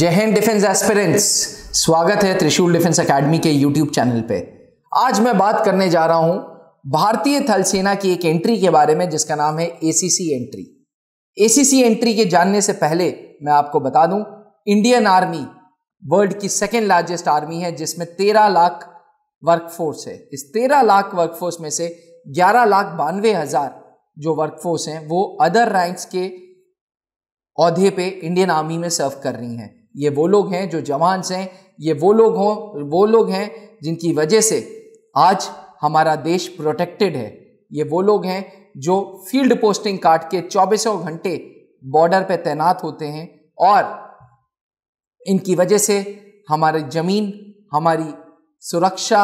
जय Hind defence aspirants स्वागत है त्रिशूल डिफेंस एकेडमी के यूट्यूब चैनल पे आज मैं बात करने जा रहा हूं भारतीय थल सेना की एक एंट्री के बारे में जिसका नाम है एसीसी एंट्री एसीसी एंट्री के जानने से पहले मैं आपको बता दूं इंडियन आर्मी वर्ल्ड की सेकेंड लार्जेस्ट आर्मी है जिसमें तेरह लाख वर्कफोर्स है इस तेरह लाख वर्कफोर्स में से ग्यारह लाख बानवे हजार जो वर्कफोर्स हैं वो अदर रैंक्स के अहदे पे इंडियन आर्मी में सर्व कर रही हैं ये वो लोग हैं जो जवान हैं ये वो लोग हों वो लोग हैं जिनकी वजह से आज हमारा देश प्रोटेक्टेड है ये वो लोग हैं जो फील्ड पोस्टिंग काट के चौबीसों घंटे बॉर्डर पे तैनात होते हैं और इनकी वजह से हमारी ज़मीन हमारी सुरक्षा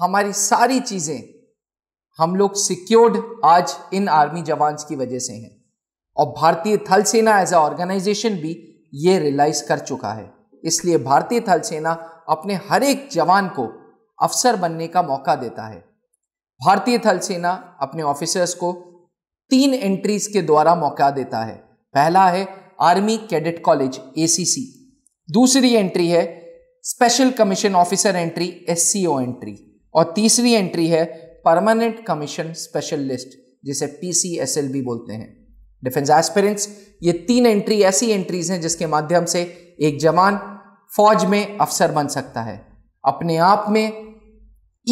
हमारी सारी चीज़ें हम लोग सिक्योर्ड आज इन आर्मी जवान्स की वजह से हैं और भारतीय थल सेना एज ए ऑर्गेनाइजेशन भी ये रियलाइज कर चुका है इसलिए भारतीय थल सेना अपने हर एक जवान को अफसर बनने का मौका देता है भारतीय थल सेना अपने ऑफिसर्स को तीन एंट्रीज के द्वारा मौका देता है पहला है आर्मी कैडेट कॉलेज ए दूसरी एंट्री है special commission officer entry S entry और तीसरी एंट्री है परमानेंट कमीशन स्पेशलिस्ट जिसे पी बोलते हैं डिफेंस एस्पिरेंट्स ये तीन एंट्री ऐसी एंट्रीज हैं जिसके माध्यम से एक जवान फौज में अफसर बन सकता है अपने आप में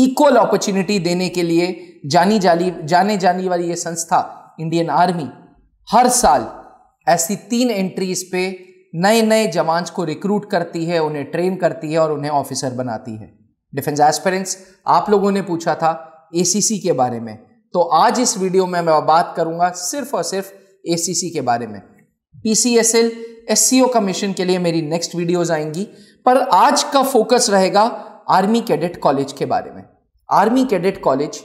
इक्वल अपॉर्चुनिटी देने के लिए जानी जाली जाने जाने वाली ये संस्था इंडियन आर्मी हर साल ऐसी तीन एंट्रीज पे नए नए जवान को रिक्रूट करती है उन्हें ट्रेन करती है और उन्हें ऑफिसर बनाती है डिफेंस एस्पिरेंट्स आप लोगों ने पूछा था एसीसी के बारे में तो आज इस वीडियो में मैं बात करूंगा सिर्फ और सिर्फ ए के बारे में पी पीसीएसएल एससीओ कमीशन के लिए मेरी नेक्स्ट वीडियोज आएंगी पर आज का फोकस रहेगा आर्मी कैडेट कॉलेज के बारे में आर्मी कैडेट कॉलेज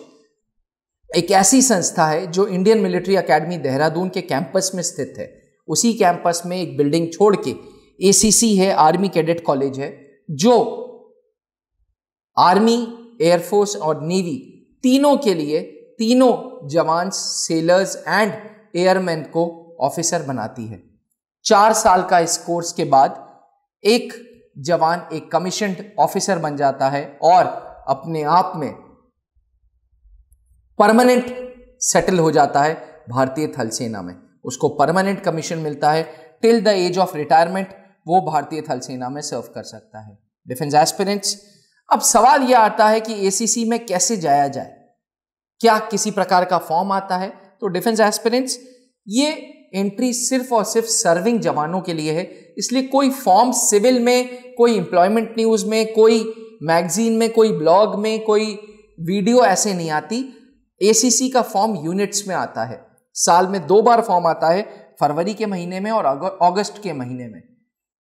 एक ऐसी संस्था है जो इंडियन मिलिट्री एकेडमी देहरादून के कैंपस में स्थित है उसी कैंपस में एक बिल्डिंग छोड़ के ए है आर्मी कैडेट कॉलेज है जो आर्मी एयरफोर्स और नेवी तीनों के लिए तीनों जवान सेलर्स एंड एयरमैन को ऑफिसर बनाती है चार साल का इस कोर्स के बाद एक जवान एक कमीशनड ऑफिसर बन जाता है और अपने आप में परमानेंट सेटल हो जाता है भारतीय थल सेना में उसको परमानेंट कमीशन मिलता है till the age of retirement वो भारतीय थल सेना में सर्व कर सकता है डिफेंस एस्पिरेंट्स अब सवाल यह आता है कि एसीसी में कैसे जाया जाए क्या किसी प्रकार का फॉर्म आता है तो डिफेंस एस्पिरेंट्स ये एंट्री सिर्फ और सिर्फ सर्विंग जवानों के लिए है इसलिए कोई फॉर्म सिविल में कोई एम्प्लॉयमेंट न्यूज़ में कोई मैगजीन में कोई ब्लॉग में कोई वीडियो ऐसे नहीं आती एसीसी का फॉर्म यूनिट्स में आता है साल में दो बार फॉर्म आता है फरवरी के महीने में और अगस्त के महीने में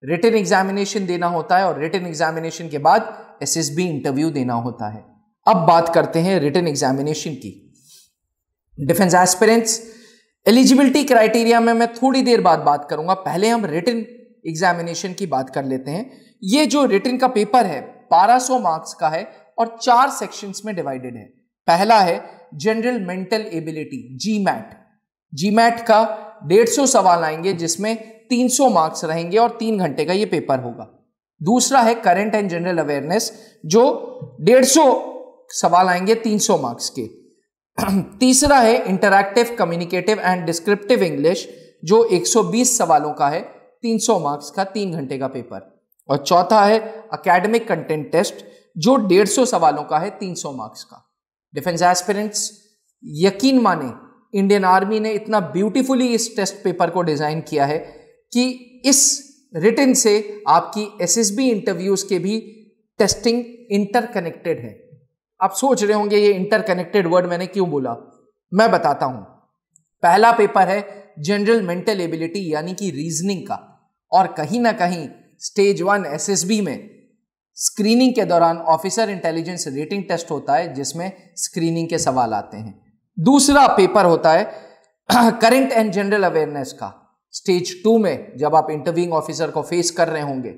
रिटर्न एग्जामिनेशन देना होता है और रिटर्न एग्जामिनेशन के बाद एसएसबी इंटरव्यू देना होता है अब बात करते हैं रिटर्न एग्जामिनेशन की डिफेंस एस्पिरेंट्स एलिजिबिलिटी क्राइटेरिया में मैं थोड़ी देर बाद बात करूंगा पहले हम रिटर्न एग्जामिनेशन की बात कर लेते हैं ये जो रिटर्न का पेपर है 1200 मार्क्स का है और चार सेक्शंस में डिवाइडेड है पहला है general mental ability G MAT G MAT का 150 सवाल आएंगे जिसमें 300 मार्क्स रहेंगे और तीन घंटे का ये पेपर होगा दूसरा है करंट एंड जनरल अवेयरनेस जो 150 सवाल आएंगे 300 मार्क्स के तीसरा है interactive communicative and descriptive English जो 120 सवालों का है 300 मार्क्स का तीन घंटे का पेपर और चौथा है अकेडमिक कंटेंट टेस्ट जो 150 सवालों का है 300 मार्क्स का डिफेंस एस्पिरेंट्स यकीन माने इंडियन आर्मी ने इतना ब्यूटीफुली इस टेस्ट पेपर को डिज़ाइन किया है कि इस रिटर्न से आपकी एस इंटरव्यूज़ के भी टेस्टिंग इंटरकनेक्टेड है आप सोच रहे होंगे ये इंटरकनेक्टेड वर्ड मैंने क्यों बोला मैं बताता हूं पहला पेपर है जनरल मेंटल एबिलिटी यानी कि रीजनिंग का और कहीं ना कहीं स्टेज वन एस में स्क्रीनिंग के दौरान ऑफिसर इंटेलिजेंस रेटिंग टेस्ट होता है जिसमें स्क्रीनिंग के सवाल आते हैं दूसरा पेपर होता है करंट एंड जनरल अवेयरनेस का स्टेज टू में जब आप इंटरव्यूइंग ऑफिसर को फेस कर रहे होंगे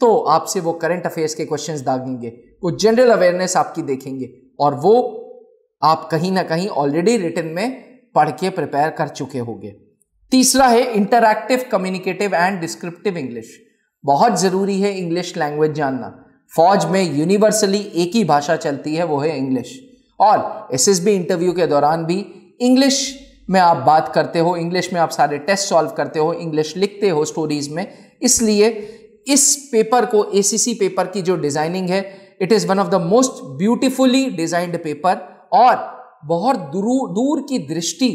तो आपसे वो करंट अफेयर्स के क्वेश्चंस दागेंगे वो जनरल अवेयरनेस आपकी देखेंगे और वो आप कहीं ना कहीं ऑलरेडी रिटर्न में पढ़ के प्रिपेयर कर चुके होंगे तीसरा है interactive communicative and descriptive English बहुत ज़रूरी है इंग्लिश लैंग्वेज जानना फौज में यूनिवर्सली एक ही भाषा चलती है वो है इंग्लिश और एस एस बी इंटरव्यू के दौरान भी इंग्लिश में आप बात करते हो इंग्लिश में आप सारे टेस्ट सॉल्व करते हो इंग्लिश लिखते हो स्टोरीज में इसलिए इस पेपर को एसीसी पेपर की जो डिजाइनिंग है it is one of the most beautifully designed paper और बहुत दूर दूर की दृष्टि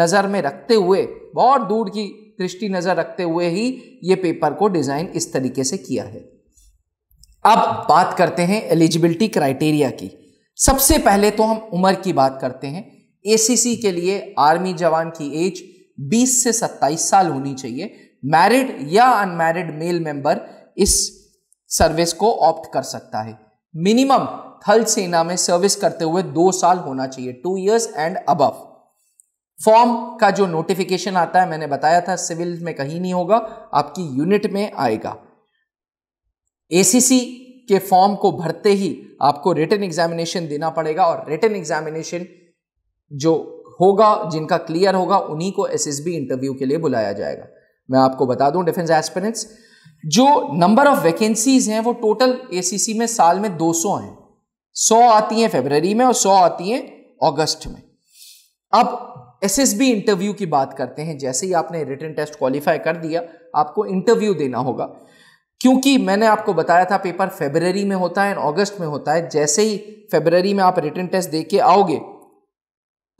नजर में रखते हुए बहुत दूर की दृष्टि नजर रखते हुए ही ये पेपर को डिजाइन इस तरीके से किया है अब बात करते हैं एलिजिबिलिटी क्राइटेरिया की सबसे पहले तो हम उम्र की बात करते हैं एसीसी के लिए आर्मी जवान की एज 20 से 27 साल होनी चाहिए मैरिड या अनमैरिड मेल मेंबर इस सर्विस को ऑप्ट कर सकता है मिनिमम थल सेना में सर्विस करते हुए दो साल होना चाहिए two years and above form का जो नोटिफिकेशन आता है मैंने बताया था सिविल में कहीं नहीं होगा आपकी यूनिट में आएगा एसीसी के फॉर्म को भरते ही आपको रिटर्न एग्जामिनेशन देना पड़ेगा और रिटर्न एग्जामिनेशन जो होगा जिनका क्लियर होगा उन्हीं को एसएसबी इंटरव्यू के लिए बुलाया जाएगा मैं आपको बता दूं डिफेंस एस्पिरेंट्स जो नंबर ऑफ वैकेंसीज हैं वो टोटल ए में साल में 200 हैं 100 आती हैं फेबररी में और 100 आती हैं अगस्त में अब बी इंटरव्यू की बात करते हैं जैसे ही आपने रिटर्न टेस्ट क्वालिफाई कर दिया आपको इंटरव्यू देना होगा क्योंकि मैंने आपको बताया था पेपर फेबररी में होता है अगस्त में होता है जैसे ही फेबररी में आप रिटर्न टेस्ट दे के आओगे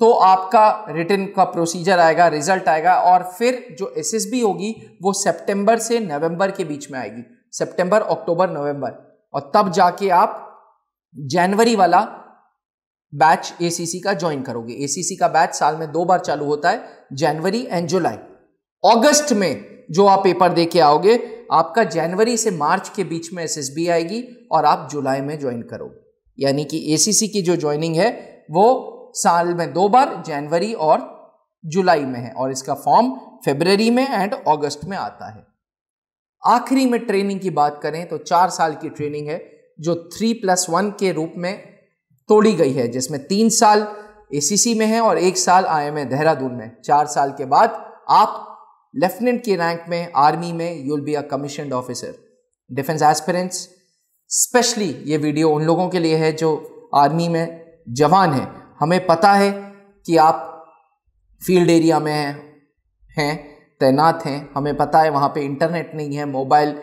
तो आपका रिटर्न का प्रोसीजर आएगा रिजल्ट आएगा और फिर जो एस होगी वो सितंबर से नवंबर के बीच में आएगी सितंबर अक्टूबर नवंबर और तब जाके आप जनवरी वाला बैच ए का ज्वाइन करोगे ए का बैच साल में दो बार चालू होता है जनवरी एंड जुलाई अगस्त में जो आप पेपर दे के आओगे आपका जनवरी से मार्च के बीच में एस आएगी और आप जुलाई में ज्वाइन करोगे यानी कि ए की जो ज्वाइनिंग है वो साल में दो बार जनवरी और जुलाई में है और इसका फॉर्म फेबररी में एंड अगस्त में आता है आखिरी में ट्रेनिंग की बात करें तो चार साल की ट्रेनिंग है जो थ्री प्लस वन के रूप में तोड़ी गई है जिसमें तीन साल ए में है और एक साल आईएमए देहरादून में चार साल के बाद आप लेफ्टिनेंट के रैंक में आर्मी में you'll be a commission officer defence aspirants specially ये वीडियो उन लोगों के लिए है जो आर्मी में जवान है हमें पता है कि आप फील्ड एरिया में हैं हैं तैनात हैं हमें पता है वहाँ पे इंटरनेट नहीं है मोबाइल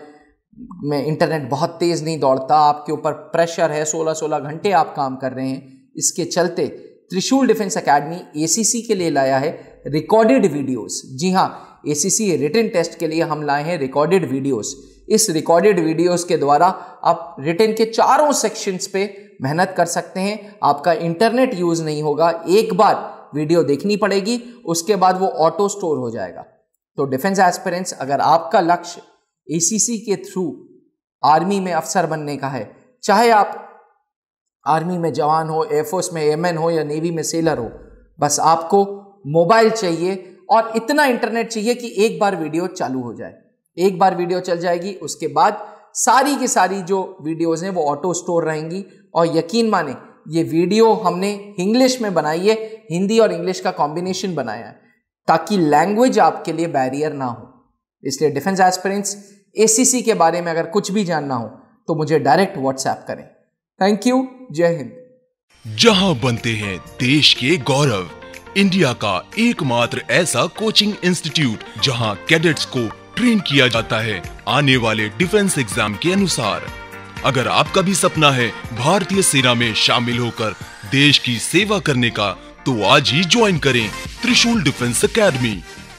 में इंटरनेट बहुत तेज़ नहीं दौड़ता आपके ऊपर प्रेशर है 16-16 घंटे आप काम कर रहे हैं इसके चलते त्रिशूल डिफेंस एकेडमी एसीसी के लिए लाया है रिकॉर्डेड वीडियोस जी हाँ एसीसी रिटर्न टेस्ट के लिए हम लाए हैं रिकॉर्डेड वीडियोज इस रिकॉर्डेड वीडियोस के द्वारा आप रिटर्न के चारों सेक्शंस पे मेहनत कर सकते हैं आपका इंटरनेट यूज़ नहीं होगा एक बार वीडियो देखनी पड़ेगी उसके बाद वो ऑटो स्टोर हो जाएगा तो डिफेंस एस्पिरेंट्स अगर आपका लक्ष्य ए के थ्रू आर्मी में अफसर बनने का है चाहे आप आर्मी में जवान हो एयरफोर्स में एयरमैन हो या नेवी में सेलर हो बस आपको मोबाइल चाहिए और इतना इंटरनेट चाहिए कि एक बार वीडियो चालू हो जाए एक बार वीडियो चल जाएगी उसके बाद सारी की सारी जो वीडियोज़ हैं वो ऑटो स्टोर रहेंगी और यकीन माने ये वीडियो हमने इंग्लिश में बनाई है हिंदी और इंग्लिश का कॉम्बिनेशन बनाया है ताकि लैंग्वेज आपके लिए बैरियर ना हो इसलिए डिफेंस एस्पिरेंट्स एसीसी के बारे में अगर कुछ भी जानना हो तो मुझे डायरेक्ट व्हाट्सएप करें थैंक यू जय हिंद जहां बनते हैं देश के गौरव इंडिया का एकमात्र ऐसा कोचिंग इंस्टीट्यूट जहां कैडेट्स को ट्रेन किया जाता है आने वाले डिफेंस एग्जाम के अनुसार अगर आपका भी सपना है भारतीय सेना में शामिल होकर देश की सेवा करने का तो आज ही ज्वाइन करें त्रिशूल डिफेंस अकेडमी